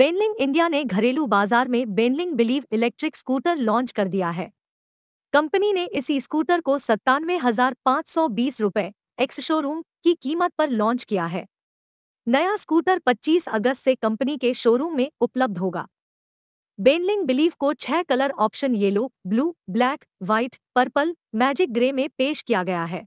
बेनलिंग India ने घरेलू बाजार में Benling Believe electric scooter launch कर दिया है कंपनी ने इसी स्कूटर को सत्तानवे हजार पाँच सौ बीस रुपए एक्स शोरूम की कीमत पर लॉन्च किया है नया स्कूटर 25 अगस्त से कंपनी के शोरूम में उपलब्ध होगा बेनलिंग बिलीव को छह colour option yellow blue black white purple magic grey में पेश किया गया है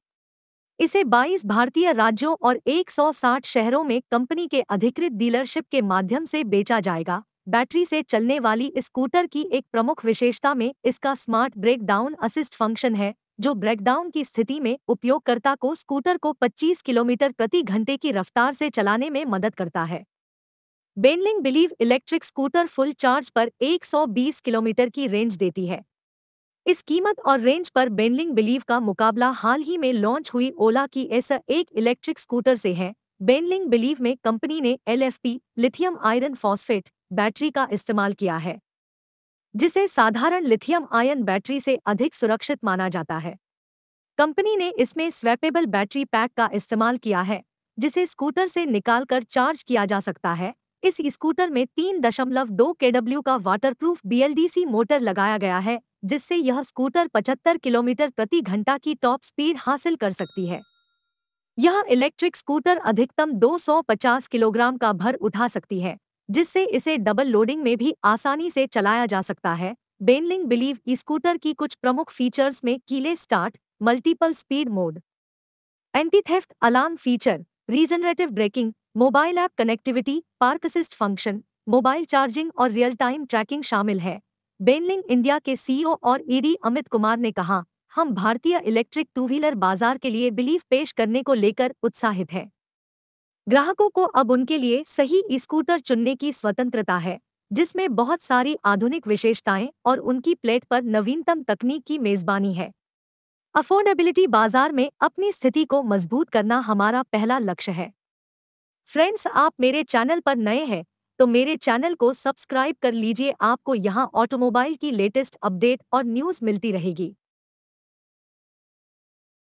इसे 22 भारतीय राज्यों और 160 शहरों में कंपनी के अधिकृत डीलरशिप के माध्यम से बेचा जाएगा बैटरी से चलने वाली स्कूटर की एक प्रमुख विशेषता में इसका स्मार्ट ब्रेकडाउन असिस्ट फंक्शन है जो ब्रेकडाउन की स्थिति में उपयोगकर्ता को स्कूटर को 25 किलोमीटर प्रति घंटे की रफ्तार से चलाने में मदद करता है Benling Believe electric scooter full charge पर 120 किलोमीटर की रेंज देती है इस कीमत और रेंज पर बेनलिंग बिलीव का मुकाबला हाल ही में लॉन्च हुई ओला की एस एक इलेक्ट्रिक स्कूटर से है बेनलिंग बिलीव में कंपनी ने L lithium iron phosphate battery का इस्तेमाल किया है जिसे साधारण लिथियम आयन बैटरी से अधिक सुरक्षित माना जाता है कंपनी ने इसमें स्वेपेबल बैटरी पैक का इस्तेमाल किया है जिसे स्कूटर से निकालकर चार्ज किया जा सकता है इस स्कूटर में 3.2 दशमलव का वाटरप्रूफ बीएलडीसी मोटर लगाया गया है जिससे यह स्कूटर 75 किलोमीटर प्रति घंटा की टॉप स्पीड हासिल कर सकती है यह इलेक्ट्रिक स्कूटर अधिकतम 250 किलोग्राम का भर उठा सकती है जिससे इसे डबल लोडिंग में भी आसानी से चलाया जा सकता है बेनलिंग बिलीव ई स्कूटर की कुछ प्रमुख फीचर्स में keyless start multiple speed mode anti theft alarm feature regenerative braking mobile app connectivity park assist function mobile charging और रियल टाइम ट्रैकिंग शामिल है बेनलिंग इंडिया के सीईओ और ईडी अमित कुमार ने कहा हम भारतीय इलेक्ट्रिक टू व्हीलर बाजार के लिए बिलीफ पेश करने को लेकर उत्साहित हैं ग्राहकों को अब उनके लिए सही स्कूटर चुनने की स्वतंत्रता है जिसमें बहुत सारी आधुनिक विशेषताएं और उनकी प्लेट पर नवीनतम तकनीक की मेजबानी है अफोर्डेबिलिटी बाजार में अपनी स्थिति को मजबूत करना हमारा पहला लक्ष्य है फ्रेंड्स आप मेरे चैनल पर नए हैं तो मेरे चैनल को सब्सक्राइब कर लीजिए आपको यहाँ ऑटोमोबाइल की लेटेस्ट अपडेट और न्यूज़ मिलती रहेगी